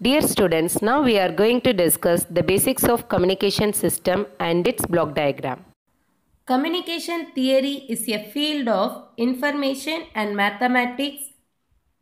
Dear students, now we are going to discuss the basics of communication system and its block diagram. Communication theory is a field of information and mathematics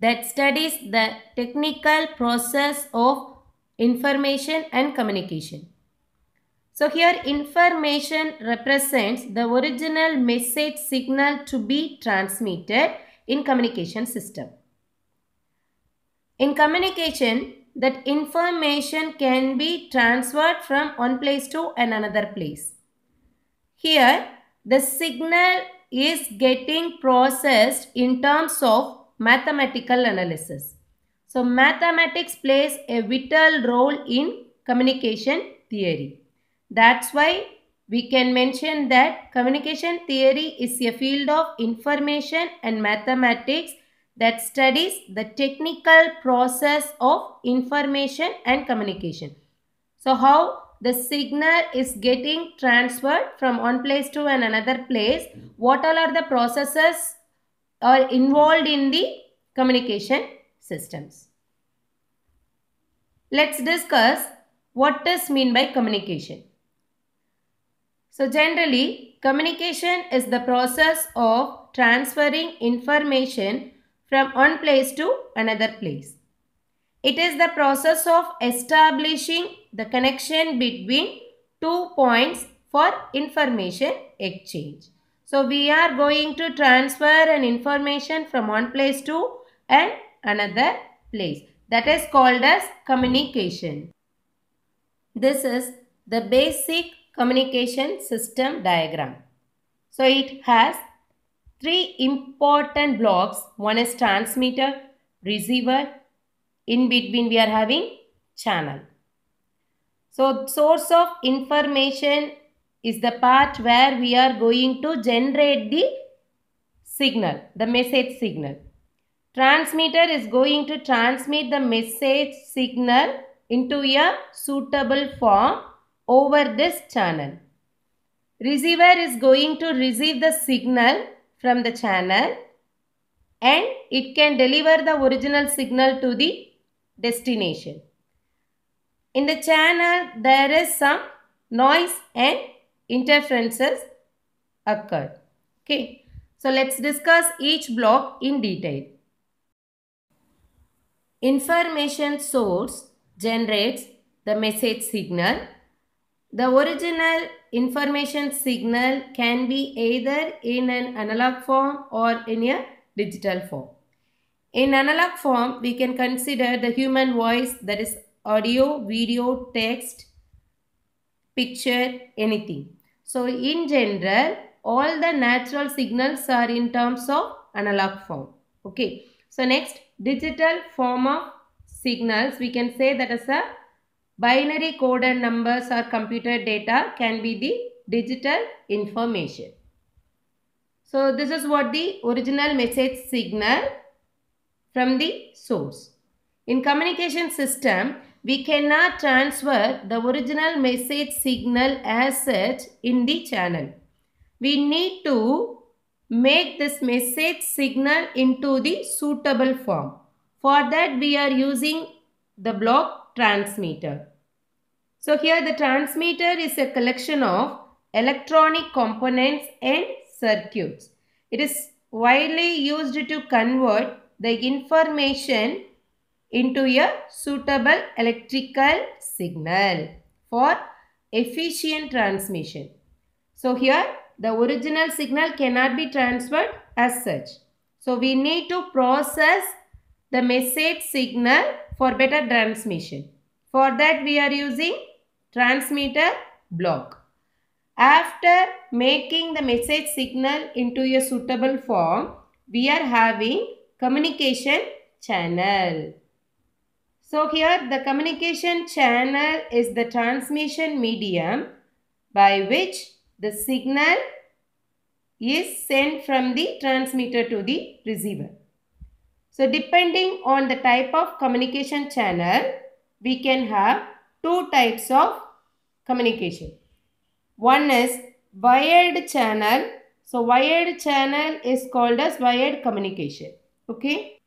that studies the technical process of information and communication. So here information represents the original message signal to be transmitted in communication system. In communication, that information can be transferred from one place to another place. Here, the signal is getting processed in terms of mathematical analysis. So, mathematics plays a vital role in communication theory. That's why we can mention that communication theory is a field of information and mathematics that studies the technical process of information and communication. So how the signal is getting transferred from one place to an another place. What all are the processes are involved in the communication systems. Let's discuss what does mean by communication. So generally communication is the process of transferring information from one place to another place. It is the process of establishing the connection between two points for information exchange. So we are going to transfer an information from one place to an another place. That is called as communication. This is the basic communication system diagram. So it has three important blocks. One is transmitter, receiver. In between we are having channel. So source of information is the part where we are going to generate the signal, the message signal. Transmitter is going to transmit the message signal into a suitable form over this channel. Receiver is going to receive the signal from the channel and it can deliver the original signal to the destination. In the channel, there is some noise and interferences occur. Okay. So, let's discuss each block in detail. Information source generates the message signal the original information signal can be either in an analog form or in a digital form. In analog form, we can consider the human voice that is audio, video, text, picture, anything. So in general, all the natural signals are in terms of analog form. Okay. So next, digital form of signals, we can say that as a Binary code and numbers or computer data can be the digital information. So this is what the original message signal from the source. In communication system, we cannot transfer the original message signal as such in the channel. We need to make this message signal into the suitable form. For that we are using the block transmitter. So here the transmitter is a collection of electronic components and circuits. It is widely used to convert the information into a suitable electrical signal for efficient transmission. So here the original signal cannot be transferred as such. So we need to process the message signal for better transmission. For that we are using transmitter block. After making the message signal into a suitable form, we are having communication channel. So here the communication channel is the transmission medium by which the signal is sent from the transmitter to the receiver. So depending on the type of communication channel, we can have two types of communication. One is wired channel. So wired channel is called as wired communication. Okay.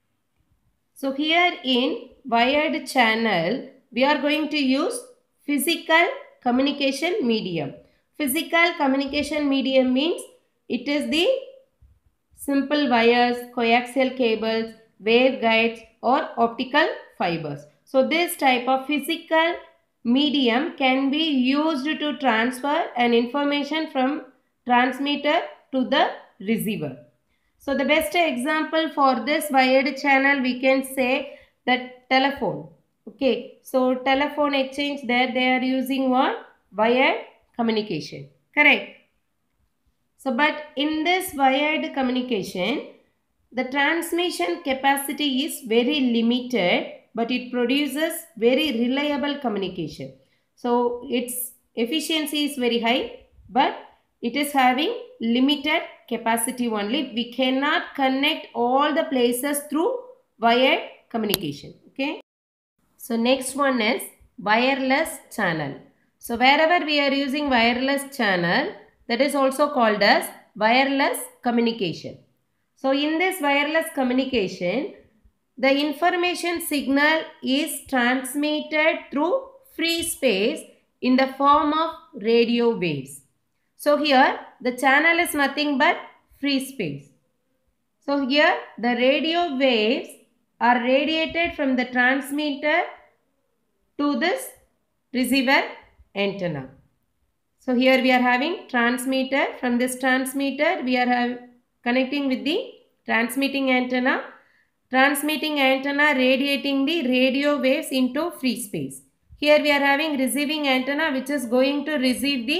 So here in wired channel, we are going to use physical communication medium. Physical communication medium means it is the simple wires, coaxial cables, waveguides or optical fibers. So this type of physical medium can be used to transfer an information from transmitter to the receiver. So the best example for this wired channel we can say that telephone. Okay, so telephone exchange there they are using one Wired communication. Correct. So but in this wired communication the transmission capacity is very limited but it produces very reliable communication. So its efficiency is very high but it is having limited capacity only. We cannot connect all the places through wired communication. Okay. So next one is wireless channel. So wherever we are using wireless channel that is also called as wireless communication. So in this wireless communication, the information signal is transmitted through free space in the form of radio waves. So here the channel is nothing but free space. So here the radio waves are radiated from the transmitter to this receiver antenna. So here we are having transmitter. From this transmitter we are having connecting with the transmitting antenna. Transmitting antenna radiating the radio waves into free space. Here we are having receiving antenna which is going to receive the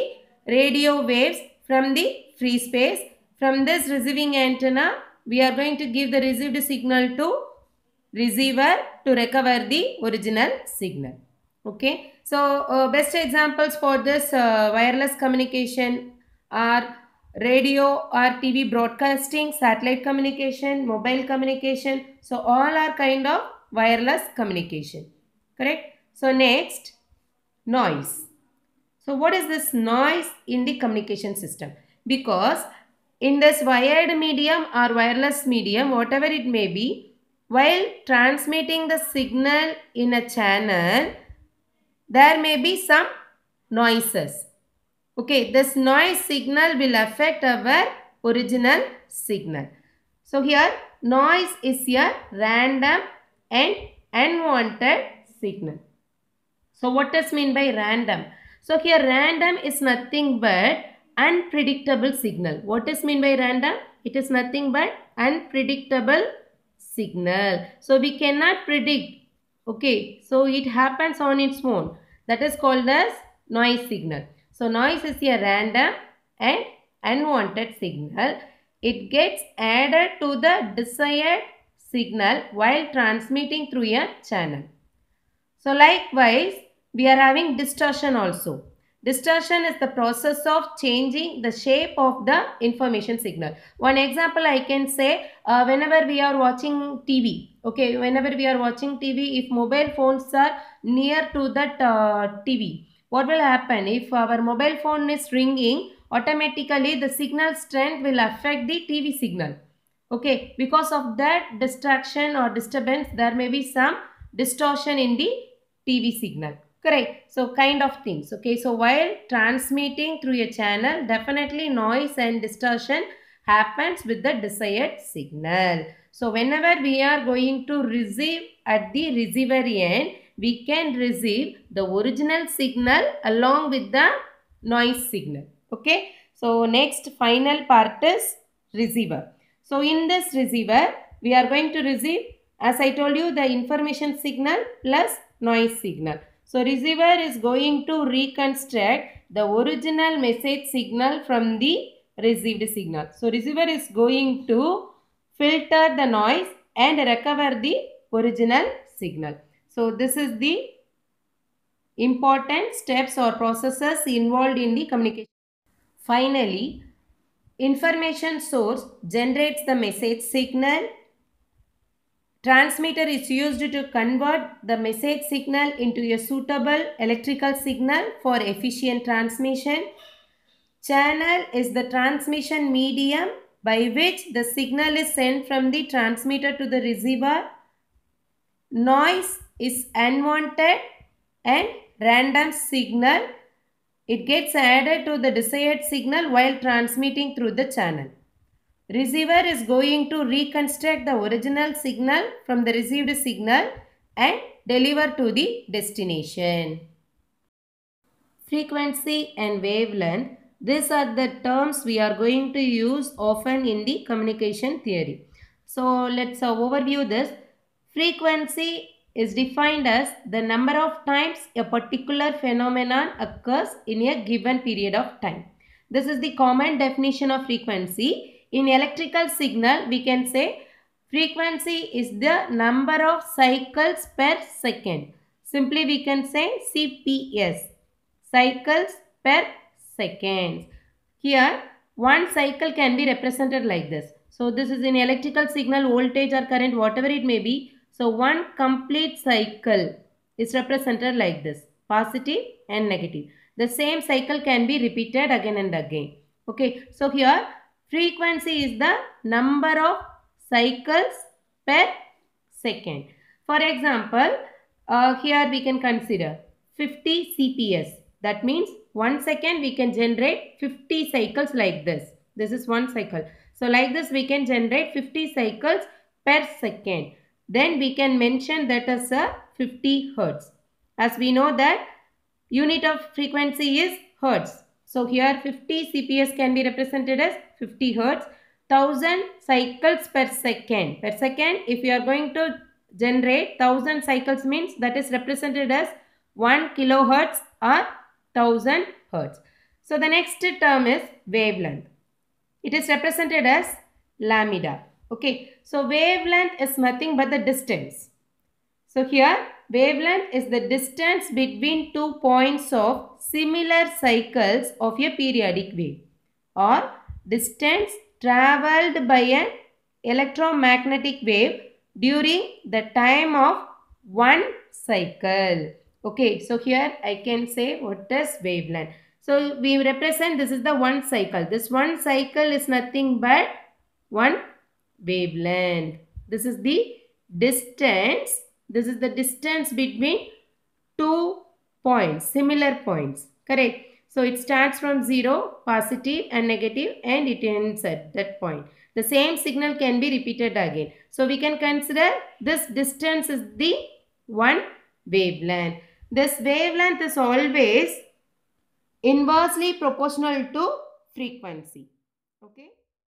radio waves from the free space. From this receiving antenna, we are going to give the received signal to receiver to recover the original signal. Okay. So, uh, best examples for this uh, wireless communication are radio or TV broadcasting, satellite communication, mobile communication. So all are kind of wireless communication. Correct? So next, noise. So what is this noise in the communication system? Because in this wired medium or wireless medium, whatever it may be, while transmitting the signal in a channel, there may be some noises. Okay, this noise signal will affect our original signal. So here noise is a random and unwanted signal. So what does mean by random? So here random is nothing but unpredictable signal. What is mean by random? It is nothing but unpredictable signal. So we cannot predict. Okay. So it happens on its own. That is called as noise signal. So noise is a random and unwanted signal. It gets added to the desired signal while transmitting through a channel. So likewise, we are having distortion also. Distortion is the process of changing the shape of the information signal. One example I can say, uh, whenever we are watching TV, okay, whenever we are watching TV, if mobile phones are near to that uh, TV, what will happen if our mobile phone is ringing automatically the signal strength will affect the tv signal okay because of that distraction or disturbance there may be some distortion in the tv signal correct so kind of things okay so while transmitting through a channel definitely noise and distortion happens with the desired signal so whenever we are going to receive at the receiver end we can receive the original signal along with the noise signal. Okay. So, next final part is receiver. So, in this receiver, we are going to receive, as I told you, the information signal plus noise signal. So, receiver is going to reconstruct the original message signal from the received signal. So, receiver is going to filter the noise and recover the original signal. So this is the important steps or processes involved in the communication. Finally, information source generates the message signal. Transmitter is used to convert the message signal into a suitable electrical signal for efficient transmission. Channel is the transmission medium by which the signal is sent from the transmitter to the receiver. Noise is unwanted and random signal. It gets added to the desired signal while transmitting through the channel. Receiver is going to reconstruct the original signal from the received signal and deliver to the destination. Frequency and wavelength. These are the terms we are going to use often in the communication theory. So let's uh, overview this. Frequency is defined as the number of times a particular phenomenon occurs in a given period of time. This is the common definition of frequency. In electrical signal, we can say frequency is the number of cycles per second. Simply we can say CPS, cycles per second. Here, one cycle can be represented like this. So, this is in electrical signal, voltage or current, whatever it may be. So one complete cycle is represented like this, positive and negative. The same cycle can be repeated again and again. Okay, so here frequency is the number of cycles per second. For example, uh, here we can consider 50 CPS. That means 1 second we can generate 50 cycles like this. This is one cycle. So like this we can generate 50 cycles per second then we can mention that as a 50 hertz. As we know that unit of frequency is hertz. So here 50 CPS can be represented as 50 hertz. 1000 cycles per second. Per second if you are going to generate 1000 cycles means that is represented as 1 kilohertz or 1000 hertz. So the next term is wavelength. It is represented as lambda. Okay, so wavelength is nothing but the distance. So here wavelength is the distance between two points of similar cycles of a periodic wave or distance traveled by an electromagnetic wave during the time of one cycle. Okay, so here I can say what is wavelength. So we represent this is the one cycle. This one cycle is nothing but one wavelength. This is the distance. This is the distance between two points, similar points. Correct. So it starts from 0, positive and negative and it ends at that point. The same signal can be repeated again. So we can consider this distance is the one wavelength. This wavelength is always inversely proportional to frequency. Okay.